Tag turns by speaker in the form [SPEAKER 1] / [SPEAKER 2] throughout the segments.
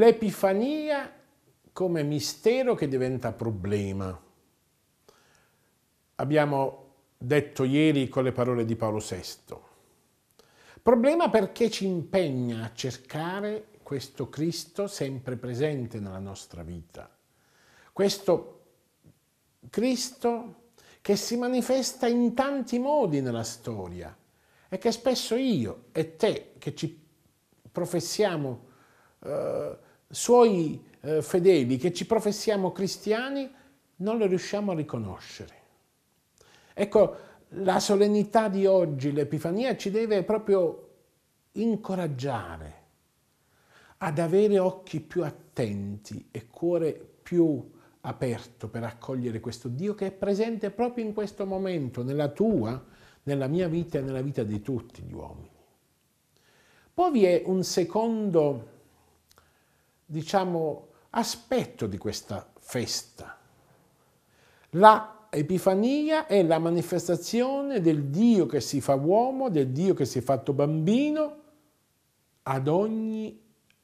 [SPEAKER 1] l'Epifania come mistero che diventa problema. Abbiamo detto ieri con le parole di Paolo VI. Problema perché ci impegna a cercare questo Cristo sempre presente nella nostra vita. Questo Cristo che si manifesta in tanti modi nella storia e che spesso io e te che ci professiamo eh, suoi eh, fedeli che ci professiamo cristiani non lo riusciamo a riconoscere. Ecco, la solennità di oggi, l'Epifania, ci deve proprio incoraggiare ad avere occhi più attenti e cuore più aperto per accogliere questo Dio che è presente proprio in questo momento, nella tua, nella mia vita e nella vita di tutti gli uomini. Poi vi è un secondo diciamo, aspetto di questa festa. La Epifania è la manifestazione del Dio che si fa uomo, del Dio che si è fatto bambino ad ogni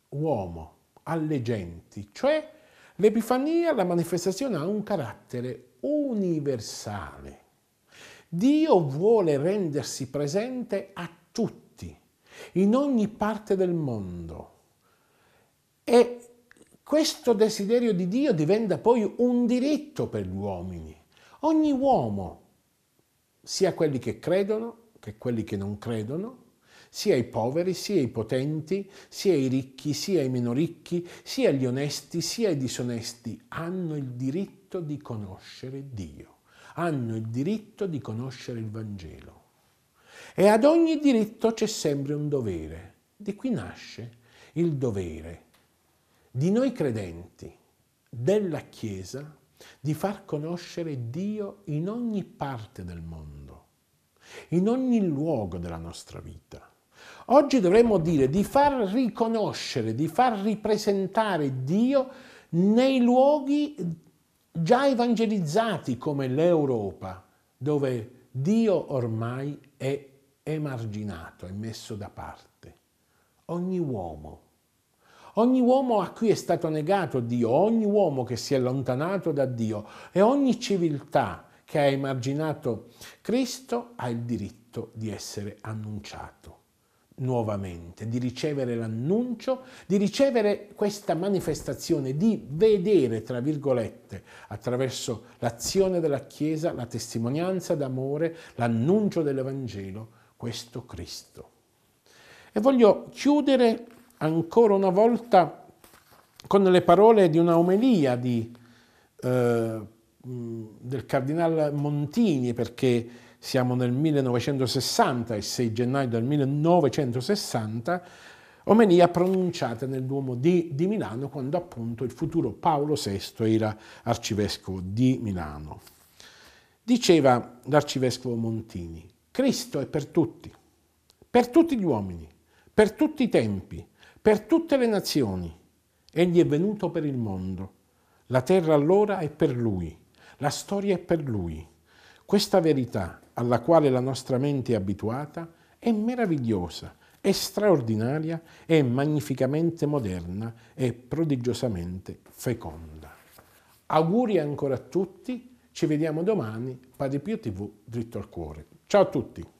[SPEAKER 1] uomo, alle genti. Cioè l'Epifania, la manifestazione ha un carattere universale. Dio vuole rendersi presente a tutti, in ogni parte del mondo e questo desiderio di Dio diventa poi un diritto per gli uomini. Ogni uomo, sia quelli che credono che quelli che non credono, sia i poveri, sia i potenti, sia i ricchi, sia i meno ricchi, sia gli onesti, sia i disonesti, hanno il diritto di conoscere Dio, hanno il diritto di conoscere il Vangelo. E ad ogni diritto c'è sempre un dovere. Di qui nasce il dovere di noi credenti, della Chiesa, di far conoscere Dio in ogni parte del mondo, in ogni luogo della nostra vita. Oggi dovremmo dire di far riconoscere, di far ripresentare Dio nei luoghi già evangelizzati come l'Europa, dove Dio ormai è emarginato, è messo da parte. Ogni uomo Ogni uomo a cui è stato negato Dio, ogni uomo che si è allontanato da Dio e ogni civiltà che ha emarginato Cristo ha il diritto di essere annunciato nuovamente, di ricevere l'annuncio, di ricevere questa manifestazione, di vedere, tra virgolette, attraverso l'azione della Chiesa, la testimonianza d'amore, l'annuncio dell'Evangelo, questo Cristo. E voglio chiudere ancora una volta con le parole di una omelia di, eh, del cardinale Montini, perché siamo nel 1960, il 6 gennaio del 1960, omelia pronunciata nel Duomo di, di Milano quando appunto il futuro Paolo VI era arcivescovo di Milano. Diceva l'arcivescovo Montini, Cristo è per tutti, per tutti gli uomini, per tutti i tempi, per tutte le nazioni. Egli è venuto per il mondo. La terra allora è per lui, la storia è per lui. Questa verità alla quale la nostra mente è abituata è meravigliosa, è straordinaria, è magnificamente moderna e prodigiosamente feconda. Auguri ancora a tutti, ci vediamo domani, Padre Pio TV, dritto al cuore. Ciao a tutti!